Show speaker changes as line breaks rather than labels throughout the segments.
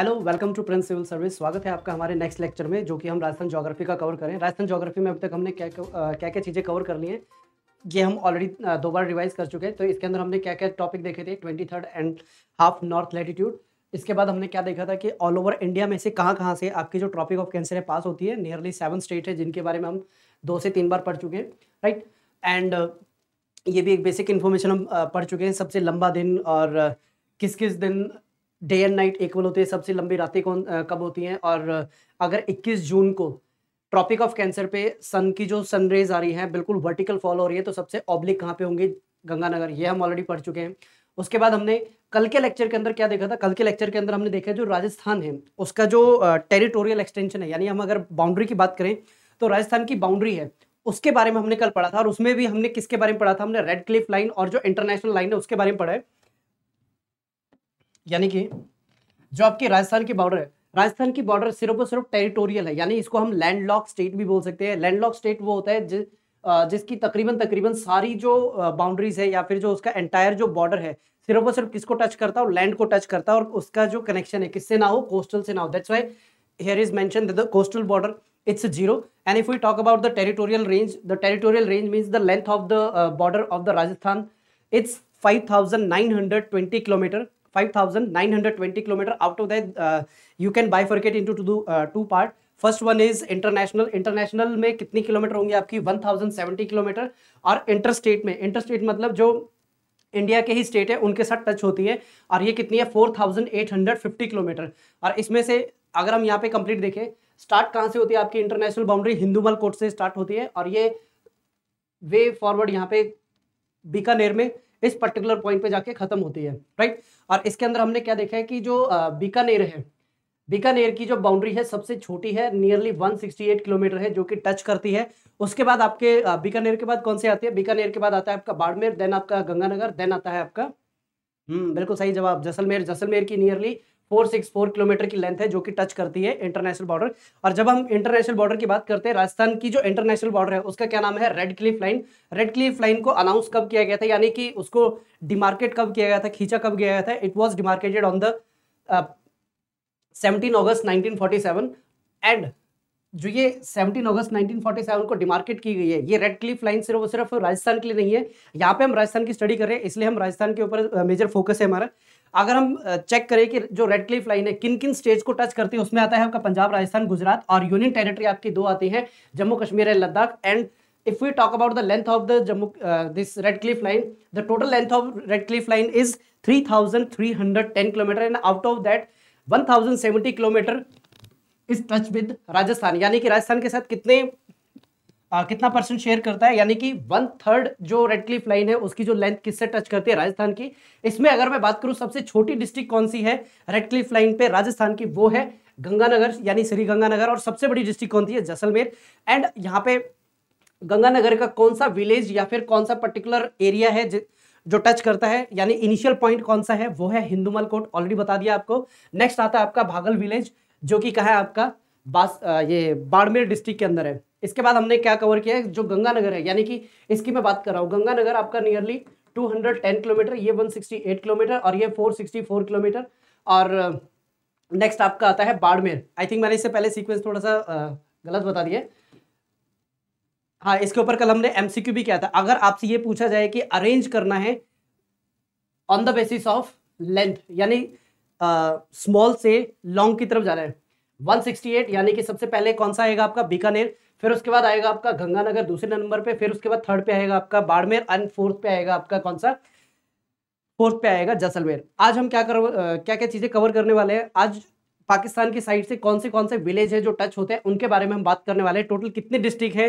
Hello welcome to Prince Civil Service स्वागत है आपका हमारे नेक्स्ट लेक्चर में जो कि हम राजस्थान जोग्राफी का कवर करें राजस्थान जोग्राफी में अब तक हमने क्या क्या क्या चीज़ें कवर कर ली हैं ये हम ऑलरेडी दो बार रिवाइज कर चुके हैं तो इसके अंदर हमने क्या क्या टॉपिक देखे थे twenty third and half north latitude इसके बाद हमने क्या देखा था कि ऑल ओवर इंडिया में से कहाँ कहाँ से आपकी जो ट्रॉपिक ऑफ कैंसर है पास होती है नियरली सेवन स्टेट है जिनके बारे में हम दो से तीन बार पढ़ चुके हैं राइट एंड ये भी एक बेसिक इन्फॉर्मेशन हम पढ़ चुके हैं सबसे लंबा दिन और किस किस दिन डे एंड नाइट इक्वल होती है सबसे लंबी रातें कौन कब होती हैं और अगर 21 जून को ट्रॉपिक ऑफ कैंसर पे सन की जो सन रेज आ रही है बिल्कुल वर्टिकल फॉल हो रही है तो सबसे ऑब्लिक कहाँ पे होंगे गंगानगर ये हम ऑलरेडी पढ़ चुके हैं उसके बाद हमने कल के लेक्चर के अंदर क्या देखा था कल के लेक्चर के अंदर हमने देखा जो राजस्थान है उसका जो टेरिटोरियल एक्सटेंशन है यानी हम अगर बाउंड्री की बात करें तो राजस्थान की बाउंड्री है उसके बारे में हमने कल पढ़ा था और उसमें भी हमने किसके बारे में पढ़ा था हमने रेड क्लिफ लाइन और जो इंटरनेशनल लाइन है उसके बारे में पढ़ा है यानी कि जो आपकी राजस्थान की बॉर्डर है राजस्थान की बॉर्डर सिर्फ और सिर्फ टेरिटोरियल है यानी इसको हम लैंड लॉक स्टेट भी बोल सकते हैं लैंड लॉक स्टेट वो होता है जि, जिसकी तकरीबन तकरीबन सारी जो बाउंड्रीज है या फिर जो उसका एंटायर जो बॉर्डर है सिर्फ और सिर्फ किसको टच करता है लैंड को टच करता है और उसका जो कनेक्शन है किससे ना हो कोस्टल से ना हो that's why here is mentioned that the coastal border it's zero and if we the about the the range the territorial range means the length of the uh, border of the rajasthan 5,920 kilometer. Out of that, uh, you can bifurcate into two, uh, two part. First one is international international में कितनी kilometre होंगी आपकी 1070 kilometre और inter state में inter state मतलब जो India के ही state है उनके साथ टच होती है और ये कितनी है 4850 किलोमीटर और इसमें से अगर हम यहाँ पे कंप्लीट देखें स्टार्ट कहाँ से होती है आपकी इंटरनेशनल बाउंड्री हिंदूमल कोर्ट से स्टार्ट होती है और ये वे फॉरवर्ड यहाँ पे बीकानेर में इस पर्टिकुलर पॉइंट पे जाके खत्म होती है राइट right? और इसके अंदर हमने क्या देखा है कि जो बीकानेर है बीकानेर की जो बाउंड्री है सबसे छोटी है नियरली 168 किलोमीटर है जो कि टच करती है उसके बाद आपके बीकानेर के बाद कौन से आते हैं बीकानेर के बाद आता है आपका बाड़मेर देन आपका गंगानगर देन आता है आपका हम्म बिल्कुल सही जवाब जैसलमेर जैसलमेर की nearly four six four kilometre की लेंथ है जो कि टच करती है इंटरनेशनल बॉर्डर और जब हम इंटरनेशनल बॉर्डर की बात करते हैं राजस्थान की जो इंटरनेशनल बॉर्डर है उसका क्या नाम है Radcliffe line Radcliffe line को अनाउंस कब किया गया था यानी कि उसको डिमार्केट कब किया गया था खींचा कब किया गया था it was demarcated on the seventeen August nineteen and जो ये 17 अगस्त 1947 को डिमार्केट की गई है ये रेड क्लिफ लाइन सिर्फ और सिर्फ राजस्थान के लिए नहीं है यहाँ पे हम राजस्थान की स्टडी कर रहे हैं इसलिए हम राजस्थान के ऊपर मेजर uh, फोकस है हमारा अगर हम चेक करें कि जो रेड क्लिफ लाइन है किन किन स्टेट्स को टच करती है उसमें आता है आपका पंजाब राजस्थान गुजरात और यूनियन टेरिटरी आपकी दो आती है Jammu Kashmir and Ladakh and if you talk about the length of the Jammu this Radcliffe line the total length of Radcliffe line is three thousand three hundred ten kilometre and out of that one thousand seventy kilometre is touch with Rajasthan यानी कि राजस्थान के साथ कितने आ, कितना percent share करता है यानी कि वन थर्ड जो रेड क्लिफ लाइन है उसकी जो लेंथ किससे टच करती है राजस्थान की इसमें अगर मैं बात करूं सबसे छोटी डिस्ट्रिक्ट कौन सी है रेड क्लिफ लाइन पे राजस्थान की वो है गंगानगर यानी श्री गंगानगर और सबसे बड़ी डिस्ट्रिक्ट कौन सी है जैसलमेर एंड यहाँ पे गंगानगर का कौन सा विलेज या फिर कौन सा पर्टिकुलर एरिया है जो टच करता है यानी इनिशियल पॉइंट कौन सा है वो है हिंदुमल कोट ऑलरेडी बता दिया आपको नेक्स्ट आता है आपका भागल विलेज जो कि कहा है आपका बास ये बाड़मेर डिस्ट्रिक्ट के अंदर है इसके बाद हमने क्या कवर किया है जो गंगानगर है यानी कि इसकी मैं बात कर रहा हूँ गंगानगर आपका नियरली 210 किलोमीटर ये 168 किलोमीटर और ये 464 किलोमीटर और नेक्स्ट uh, आपका आता है बाड़मेर आई थिंक मैंने इससे पहले सीक्वेंस थोड़ा सा uh, गलत बता दिया हाँ इसके ऊपर कल हमने एम भी किया था अगर आपसे ये पूछा जाए कि अरेंज करना है on the basis of length यानी स्मॉल uh, से लॉन्ग की तरफ जाना है 168 यानी कि सबसे पहले कौन सा आएगा आपका बीकानेर फिर उसके बाद आएगा आपका गंगानगर दूसरे नंबर पे फिर उसके बाद थर्ड पे आएगा आपका बाड़मेर एंड फोर्थ पे आएगा आपका कौन सा फोर्थ पे आएगा जैसलमेर आज हम क्या कर क्या क्या चीजें कवर करने वाले हैं आज पाकिस्तान की साइड से कौन से कौन से विलेज है जो टच होते हैं उनके बारे में हम बात करने वाले हैं टोटल कितने डिस्ट्रिक्ट है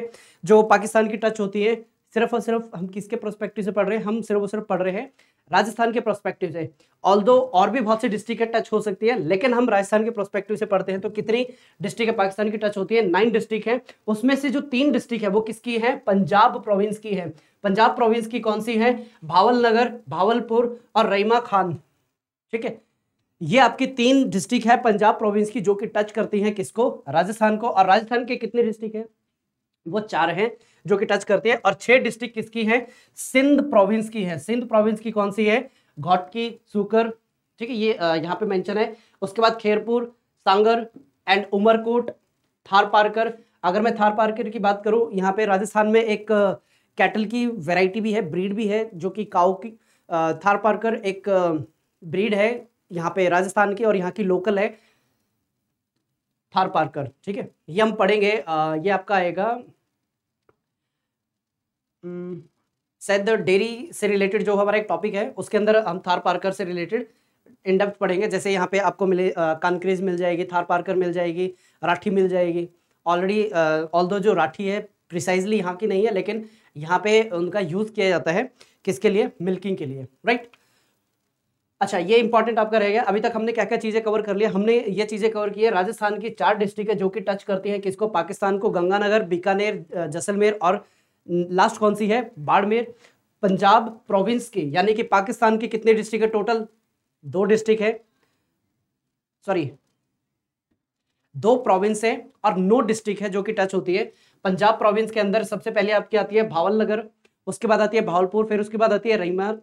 जो पाकिस्तान की टच होती है सिर्फ और सिर्फ हम किसके प्रोस्पेक्टिव से पढ़ रहे हैं हम सिर्फ और सिर्फ पढ़ रहे हैं राजस्थान के प्रोस्पेक्टिव से ऑल और भी बहुत सी डिस्ट्रिक्ट टच हो सकती है लेकिन हम राजस्थान के प्रोस्पेक्टिव से पढ़ते हैं तो कितनी डिस्ट्रिक्ट पाकिस्तान की टच होती है नाइन डिस्ट्रिक्ट है उसमें से जो तीन डिस्ट्रिक्ट है वो किसकी है पंजाब प्रोविंस की है पंजाब प्रोविंस की कौन सी है भावलनगर भावलपुर और रईमा खान ठीक है ये आपकी तीन डिस्ट्रिक्ट है पंजाब प्रोविंस की जो कि टच करती हैं किसको राजस्थान को और राजस्थान के कितने डिस्ट्रिक्ट हैं वो चार हैं जो कि टच करती है और छह डिस्ट्रिक्ट किसकी है सिंध प्रोविंस की है सिंध प्रोविंस की कौन सी है घोटकी सुकर ठीक है ये यहाँ पे मेंशन है उसके बाद खेरपुर सांगर एंड उमरकोट थार पारकर अगर मैं थार पारकर की बात करूँ यहाँ पे राजस्थान में एक कैटल की वेराइटी भी है ब्रीड भी है जो कि काउ की थार पारकर एक ब्रीड है यहाँ पे राजस्थान की और यहाँ की लोकल है थार पारकर ठीक है ये हम पढ़ेंगे ये आपका आएगा सैद हम्म, डेयरी से रिलेटेड जो हमारा एक टॉपिक है उसके अंदर हम थार पार्कर से रिलेटेड इंडेप्थ पढ़ेंगे जैसे यहाँ पे आपको मिले कानक्रीज मिल जाएगी थार पार्कर मिल जाएगी राठी मिल जाएगी ऑलरेडी ऑल दो जो राठी है प्रिसाइजली यहाँ की नहीं है लेकिन यहाँ पे उनका यूज़ किया जाता है किसके लिए मिल्किंग के लिए राइट अच्छा ये इंपॉर्टेंट आपका रहेगा अभी तक हमने क्या क्या चीज़ें कवर कर लिया हमने ये चीज़ें कवर की है राजस्थान की चार डिस्ट्रिक्ट है जो कि टच करती हैं किसको पाकिस्तान को गंगानगर बीकानेर जैसलमेर और लास्ट कौन सी है बाड़मेर पंजाब प्रोविंस के यानी कि पाकिस्तान के कितने डिस्ट्रिक्ट है टोटल दो डिस्ट्रिक्ट है सॉरी दो प्रोविंस है और नो डिस्ट्रिक्ट है जो कि टच होती है पंजाब प्रोविंस के अंदर सबसे पहले आपकी आती है भावल नगर उसके बाद आती है भावलपुर फिर उसके बाद आती है रहीमर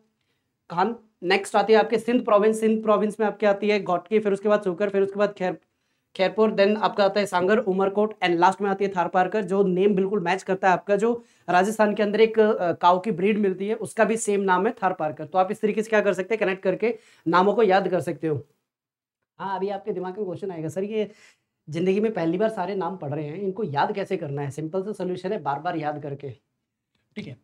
खान नेक्स्ट आती है आपके सिंध प्रोविंस सिंध प्रोविंस में आपके आती है घोटकी फिर उसके बाद सुकर फिर उसके बाद खैर खैरपुर देन आपका आता है सांगर उमरकोट एंड लास्ट में आती है थारपारकर जो नेम बिल्कुल मैच करता है आपका जो राजस्थान के अंदर एक काउ की ब्रीड मिलती है उसका भी सेम नाम है थारपारकर तो आप इस तरीके से क्या कर सकते हैं कनेक्ट करके नामों को याद कर सकते हो हाँ अभी आपके दिमाग में क्वेश्चन आएगा सर ये ज़िंदगी में पहली बार सारे नाम पढ़ रहे हैं इनको याद कैसे करना है सिंपल सा सोल्यूशन है बार बार याद करके ठीक है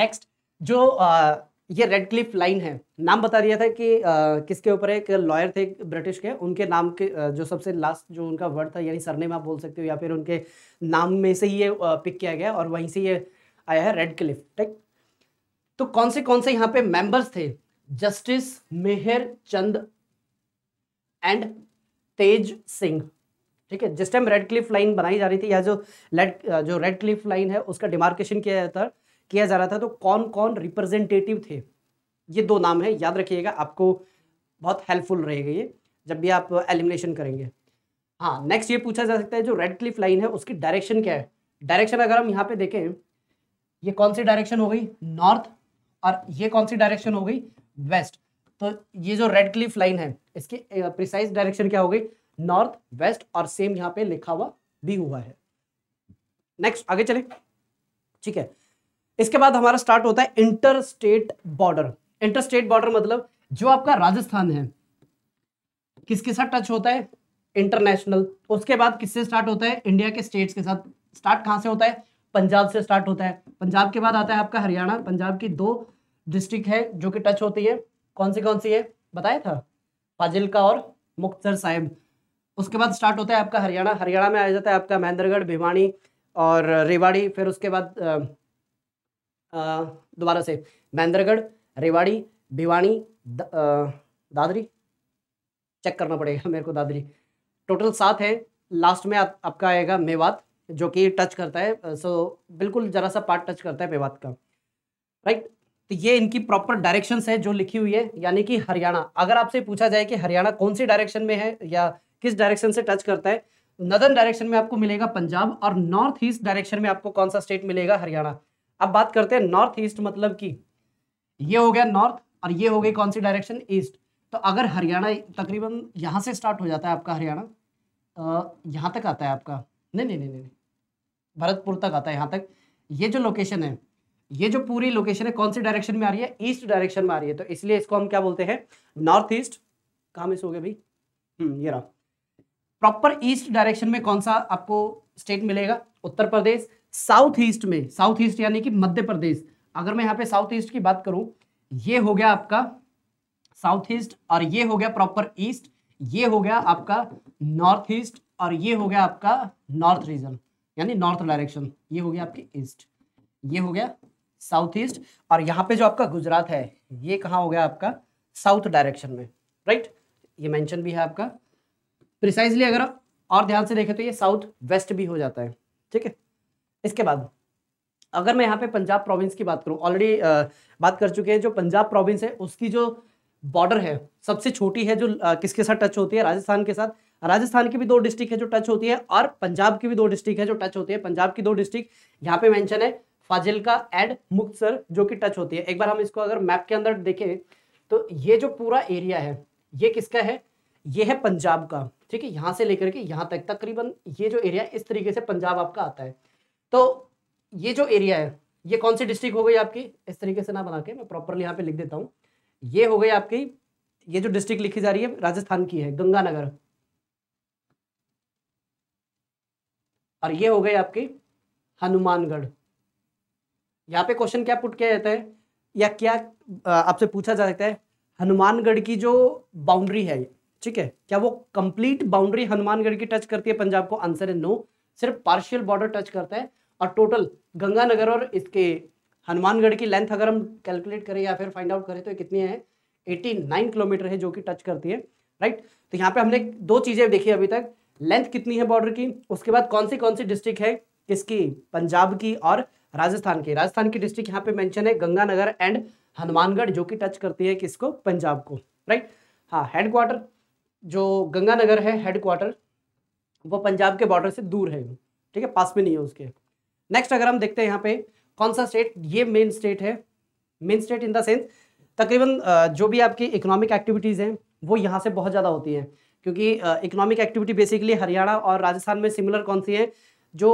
नेक्स्ट जो आ, ये रेड क्लिफ लाइन है नाम बता दिया था कि आ, किसके ऊपर एक लॉयर थे ब्रिटिश के उनके नाम के जो सबसे लास्ट जो उनका वर्ड था यानी सरनेम आप बोल सकते हो या फिर उनके नाम में से ही ये पिक किया गया और वहीं से ये आया है रेड क्लिफ ठीक तो कौन से कौन से यहाँ पे मेंबर्स थे जस्टिस मेहर चंद एंड तेज सिंह ठीक है जिस टाइम रेड क्लिफ लाइन बनाई जा रही थी या जो लेड जो रेड क्लिफ लाइन है उसका डिमार्केशन किया जाता है किया जा रहा था तो कौन कौन रिप्रेजेंटेटिव थे ये दो नाम है याद रखिएगा आपको बहुत हेल्पफुल रहेगा ये जब भी आप एलिमिनेशन करेंगे हाँ नेक्स्ट ये पूछा जा सकता है जो रेड क्लिफ लाइन है उसकी डायरेक्शन क्या है डायरेक्शन अगर हम यहाँ पे देखें ये कौन सी डायरेक्शन हो गई नॉर्थ और ये कौन सी डायरेक्शन हो गई वेस्ट तो ये जो रेड क्लिफ लाइन है इसकी प्रिसाइज डायरेक्शन क्या हो गई नॉर्थ वेस्ट और सेम यहाँ पे लिखा हुआ भी हुआ है नेक्स्ट आगे चले ठीक है इसके बाद हमारा स्टार्ट होता है inter state border inter state border मतलब जो आपका राजस्थान है किसके साथ टच होता है इंटरनेशनल उसके बाद किससे स्टार्ट होता है इंडिया के स्टेट्स के साथ स्टार्ट कहाँ से होता है पंजाब से स्टार्ट होता है पंजाब के बाद आता है आपका हरियाणा पंजाब की दो डिस्ट्रिक्ट है जो कि टच होती है कौन सी कौन सी है बताया था फाजिलका और मुख्तर साहिब उसके बाद स्टार्ट होता है आपका हरियाणा हरियाणा में आ जाता है आपका महेंद्रगढ़ भिवानी और रेवाड़ी फिर उसके बाद दोबारा से महेंद्रगढ़ रेवाड़ी भिवानी दादरी चेक करना पड़ेगा मेरे को दादरी टोटल सात है लास्ट में आप, आपका आएगा मेवात जो कि टच करता है सो बिल्कुल जरा सा पार्ट टच करता है मेवात का राइट तो ये इनकी प्रॉपर डायरेक्शंस है जो लिखी हुई है यानी कि हरियाणा अगर आपसे पूछा जाए कि हरियाणा कौन सी डायरेक्शन में है या किस डायरेक्शन से टच करता है नदन डायरेक्शन में आपको मिलेगा पंजाब और नॉर्थ ईस्ट डायरेक्शन में आपको कौन सा स्टेट मिलेगा हरियाणा अब बात करते हैं नॉर्थ ईस्ट मतलब कि ये हो गया नॉर्थ और ये हो गई कौन सी डायरेक्शन ईस्ट तो अगर हरियाणा तकरीबन यहाँ से स्टार्ट हो जाता है आपका हरियाणा तो यहाँ तक आता है आपका नहीं नहीं नहीं नहीं भरतपुर तक आता है यहाँ तक ये जो लोकेशन है ये जो पूरी लोकेशन है कौन सी डायरेक्शन में आ रही है ईस्ट डायरेक्शन में आ रही है तो इसलिए इसको हम क्या बोलते हैं नॉर्थ ईस्ट कहाँ मिस हो गया भाई हम्म, ये रहा प्रॉपर ईस्ट डायरेक्शन में कौन सा आपको स्टेट मिलेगा उत्तर प्रदेश साउथ ईस्ट में साउथ ईस्ट यानी कि मध्य प्रदेश अगर मैं यहाँ पे साउथ ईस्ट की बात करूं ये हो गया आपका साउथ ईस्ट और ये हो गया प्रॉपर ईस्ट ये हो गया आपका नॉर्थ ईस्ट और ये हो गया आपका नॉर्थ रीजन यानी नॉर्थ डायरेक्शन ये हो गया आपकी ईस्ट ये हो गया साउथ ईस्ट और यहाँ पे जो आपका गुजरात है ये कहाँ हो गया आपका साउथ डायरेक्शन में राइट ये मैंशन भी है आपका प्रिसाइजली अगर और ध्यान से देखें तो ये साउथ वेस्ट भी हो जाता है ठीक है इसके बाद अगर मैं यहाँ पे पंजाब प्रोविंस की बात करूँ ऑलरेडी बात कर चुके हैं जो पंजाब प्रोविंस है उसकी जो बॉर्डर है सबसे छोटी है जो आ, किसके साथ टच होती है राजस्थान के साथ राजस्थान की भी दो डिस्ट्रिक्ट है जो टच होती है और पंजाब की भी दो डिस्ट्रिक्ट है जो टच होती है पंजाब की दो डिस्ट्रिक्ट यहाँ पे मैंशन है फाजिलका एंड मुक्तसर जो कि टच होती है एक बार हम इसको अगर मैप के अंदर देखें तो ये जो पूरा एरिया है ये किसका है ये है पंजाब का ठीक है यहाँ से लेकर के यहाँ तक तकरीबन ये जो एरिया इस तरीके से पंजाब आपका आता है तो ये जो एरिया है ये कौन सी डिस्ट्रिक्ट हो गई आपकी इस तरीके से ना बना के मैं प्रॉपरली यहाँ पे लिख देता हूँ ये हो गई आपकी ये जो डिस्ट्रिक्ट लिखी जा रही है राजस्थान की है गंगानगर और ये हो गई आपकी हनुमानगढ़ यहाँ पे क्वेश्चन क्या पुट किया जाता है या क्या आपसे पूछा जा सकता है हनुमानगढ़ की जो बाउंड्री है ठीक है क्या वो कंप्लीट बाउंड्री हनुमानगढ़ की टच करती है पंजाब को आंसर है नो सिर्फ पार्शियल बॉर्डर टच करता है और टोटल गंगानगर और इसके हनुमानगढ़ की लेंथ अगर हम कैलकुलेट करें या फिर फाइंड आउट करें तो कितनी है एट्टी नाइन किलोमीटर है जो कि टच करती है राइट तो यहाँ पे हमने दो चीज़ें देखी अभी तक लेंथ कितनी है बॉर्डर की उसके बाद कौन सी कौन सी डिस्ट्रिक्ट है किसकी पंजाब की और राजस्थान की राजस्थान की डिस्ट्रिक्ट यहाँ पे मैंशन है गंगानगर एंड हनुमानगढ़ जो कि टच करती है किसको पंजाब को राइट हाँ हेडक्वार्टर जो गंगानगर है हेडक्वार्टर वो पंजाब के बॉर्डर से दूर है ठीक है पास में नहीं है उसके नेक्स्ट अगर हम देखते हैं यहाँ पे कौन सा स्टेट ये मेन स्टेट है main state in the sense तकरीबन जो भी आपकी इकोनॉमिक एक्टिविटीज़ हैं वो यहाँ से बहुत ज़्यादा होती हैं क्योंकि इकोनॉमिक एक्टिविटी बेसिकली हरियाणा और राजस्थान में सिमिलर कौन सी है जो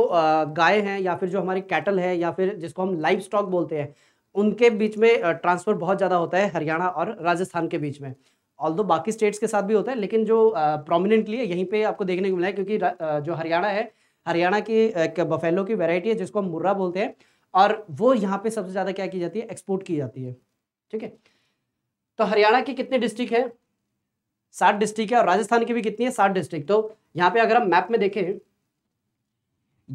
गाय हैं या फिर जो हमारी कैटल है या फिर जिसको हम लाइव स्टॉक बोलते हैं उनके बीच में ट्रांसफ़र बहुत ज़्यादा होता है हरियाणा और राजस्थान के बीच में ऑल दो बाकी स्टेट्स के साथ भी होता है लेकिन जो प्रोमिनेंटली है यहीं पर आपको देखने को मिला है क्योंकि जो हरियाणा है हरियाणा की एक बफेलो की वेराइटी है जिसको हम मुर्रा बोलते हैं और वो यहाँ पे सबसे ज़्यादा क्या की जाती है एक्सपोर्ट की जाती है ठीक है तो हरियाणा के कितने डिस्ट्रिक्ट है सात डिस्ट्रिक्ट है और राजस्थान की भी कितनी है सात डिस्ट्रिक्ट तो यहाँ पे अगर हम मैप में देखें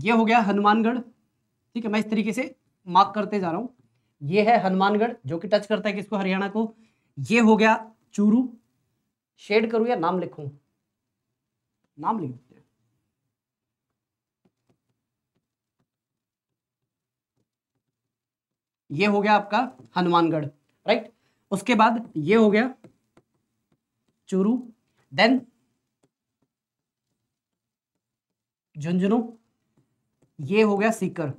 ये हो गया हनुमानगढ़ ठीक है मैं इस तरीके से मार्क करते जा रहा हूँ ये है हनुमानगढ़ जो कि टच करता है किसको हरियाणा को ये हो गया चूरू शेड करूँ या नाम लिखूं नाम लिखू ये हो गया आपका हनुमानगढ़ राइट उसके बाद ये हो गया चूरू देन झुंझुनू ये हो गया सीकर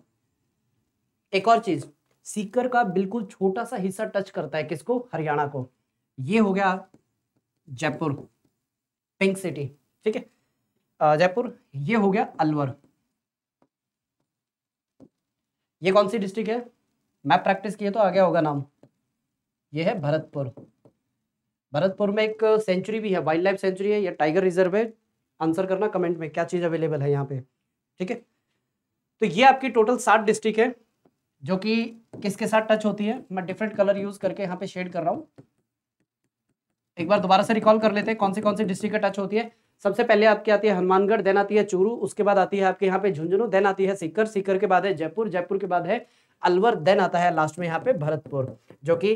एक और चीज सीकर का बिल्कुल छोटा सा हिस्सा टच करता है किसको हरियाणा को ये हो गया जयपुर पिंक सिटी ठीक है जयपुर ये हो गया अलवर ये कौन सी डिस्ट्रिक्ट है मैं प्रैक्टिस किए तो आ गया होगा नाम ये है भरतपुर भरतपुर में एक सेंचुरी भी है वाइल्ड लाइफ सेंचुरी है या टाइगर रिजर्व है आंसर करना कमेंट में क्या चीज़ अवेलेबल है यहाँ पे ठीक है तो ये आपकी टोटल सात डिस्ट्रिक्ट है जो कि किसके साथ टच होती है मैं डिफरेंट कलर यूज करके यहाँ पे शेड कर रहा हूँ एक बार दोबारा से रिकॉल कर लेते हैं कौन से कौन से डिस्ट्रिक्ट का टच होती है सबसे पहले आपकी आती है हनुमानगढ़ देन आती है चूरू उसके बाद आती है आपके यहाँ पे झुंझुनू देन आती है सीकर सीकर के बाद है जयपुर जयपुर के बाद है अलवर देन आता है लास्ट में यहाँ पे भरतपुर जो कि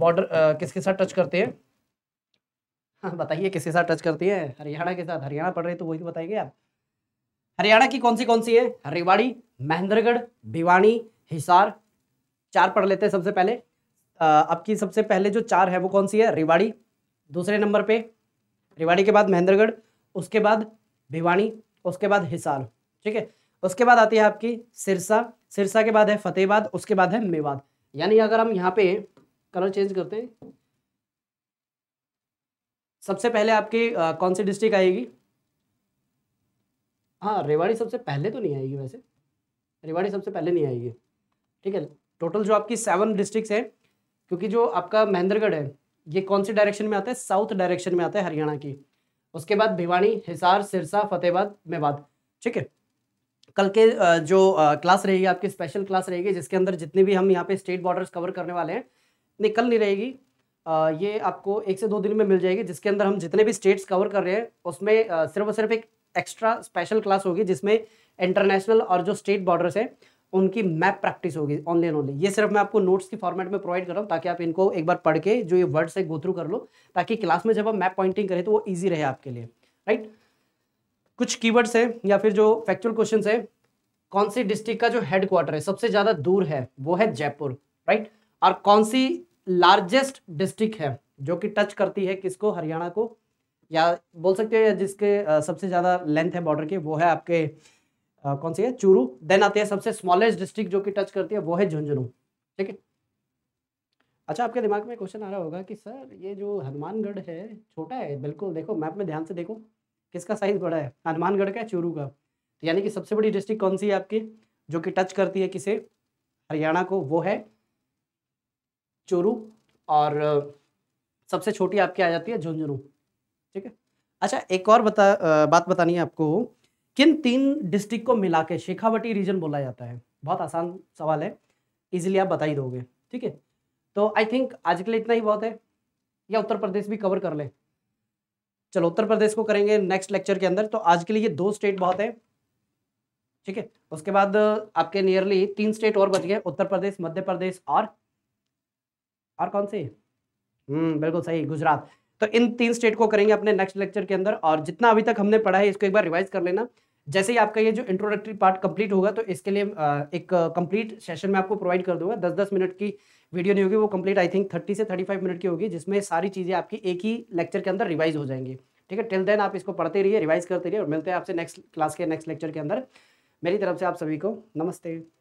बॉर्डर किसके साथ टच करते हैं बताइए किसके साथ टच करती है हरियाणा के साथ हरियाणा पढ़ रही तो वही तो बताएंगे आप हरियाणा की कौन सी कौन सी है रेवाड़ी महेंद्रगढ़ भिवानी हिसार चार पढ़ लेते हैं सबसे पहले आपकी सबसे पहले जो चार है वो कौन सी है रेवाड़ी दूसरे नंबर पे रेवाड़ी के बाद महेंद्रगढ़ उसके बाद भिवानी उसके बाद हिसार ठीक है उसके बाद आती है आपकी सिरसा सिरसा के बाद है फतेहबाद उसके बाद है मेवाद यानी अगर हम यहाँ पे कलर चेंज करते हैं सबसे पहले आपकी आ, कौन सी डिस्ट्रिक्ट आएगी हाँ रेवाड़ी सबसे पहले तो नहीं आएगी वैसे रेवाड़ी सबसे पहले नहीं आएगी ठीक है टोटल जो आपकी सेवन डिस्ट्रिक्ट हैं क्योंकि जो आपका महेंद्रगढ़ है ये कौन सी डायरेक्शन में आता है साउथ डायरेक्शन में आता है हरियाणा की उसके बाद भिवाणी हिसार सिरसा फतेहबाद मेवाद ठीक है कल के जो क्लास रहेगी आपकी स्पेशल क्लास रहेगी जिसके अंदर जितने भी हम यहाँ पे स्टेट बॉर्डर्स कवर करने वाले हैं नहीं कल नहीं रहेगी ये आपको एक से दो दिन में मिल जाएगी जिसके अंदर हम जितने भी स्टेट्स कवर कर रहे हैं उसमें सिर्फ और सिर्फ एक एक्स्ट्रा स्पेशल क्लास होगी जिसमें इंटरनेशनल और जो स्टेट बॉर्डर्स हैं उनकी मैप प्रैक्टिस होगी ऑनली ओनली ये सिर्फ मैं आपको नोट्स की फॉर्मेट में प्रोवाइड कर रहा हूँ ताकि आप इनको एक बार पढ़ के जो ये वर्ड्स है गो थ्रू कर लो ताकि क्लास में जब आप मैप पॉइंटिंग करें तो वो ईजी रहे आपके लिए राइट कुछ कीवर्ड्स है या फिर जो फैक्चुअल क्वेश्चन है कौन सी डिस्ट्रिक्ट का जो हेडक्वार्टर है सबसे ज़्यादा दूर है वो है जयपुर राइट और कौन सी लार्जेस्ट डिस्ट्रिक्ट है जो कि टच करती है किसको हरियाणा को या बोल सकते हो या जिसके सबसे ज़्यादा लेंथ है बॉर्डर की वो है आपके आ, कौन सी है चूरू देन आते हैं सबसे स्मॉलेस्ट डिस्ट्रिक्ट जो कि टच करती है वो है झुंझुनू ठीक है अच्छा आपके दिमाग में क्वेश्चन आ रहा होगा कि सर ये जो हनुमानगढ़ है छोटा है बिल्कुल देखो मैप में ध्यान से देखो किसका साइज बड़ा है हनुमानगढ़ का चूरू का तो यानी कि सबसे बड़ी डिस्ट्रिक्ट कौन सी है आपकी जो कि टच करती है किसे हरियाणा को वो है चूरू और सबसे छोटी आपकी आ जाती है झुंझुनू ठीक है अच्छा एक और बता बात बतानी है आपको किन तीन डिस्ट्रिक्ट को मिला के शेखावटी रीजन बोला जाता है बहुत आसान सवाल है इजीली आप बता ही दोगे ठीक है तो आई थिंक आज के लिए इतना ही बहुत है या उत्तर प्रदेश भी कवर कर ले चलो उत्तर प्रदेश को करेंगे नेक्स्ट लेक्चर के अंदर तो आज के लिए ये दो स्टेट बहुत है ठीक है उसके बाद आपके नियरली तीन स्टेट और बच गए उत्तर प्रदेश मध्य प्रदेश और और कौन से हम्म बिल्कुल सही गुजरात तो इन तीन स्टेट को करेंगे अपने नेक्स्ट लेक्चर के अंदर और जितना अभी तक हमने पढ़ा है इसको एक बार रिवाइज कर लेना जैसे ही आपका ये जो इंट्रोडक्टरी पार्ट कंप्लीट होगा तो इसके लिए एक कंप्लीट सेशन में आपको प्रोवाइड कर दूंगा दस दस मिनट की वीडियो नहीं होगी वो कंप्लीट आई थिंक थर्टी से थर्टी फाइव मिनट की होगी जिसमें सारी चीज़ें आपकी एक ही लेक्चर के अंदर रिवाइज हो जाएंगी ठीक है टिल देन आप इसको पढ़ते रहिए रिवाइज करते रहिए और मिलते हैं आपसे नेक्स्ट क्लास के नेक्स्ट लेक्चर के अंदर मेरी तरफ से आप सभी को नमस्ते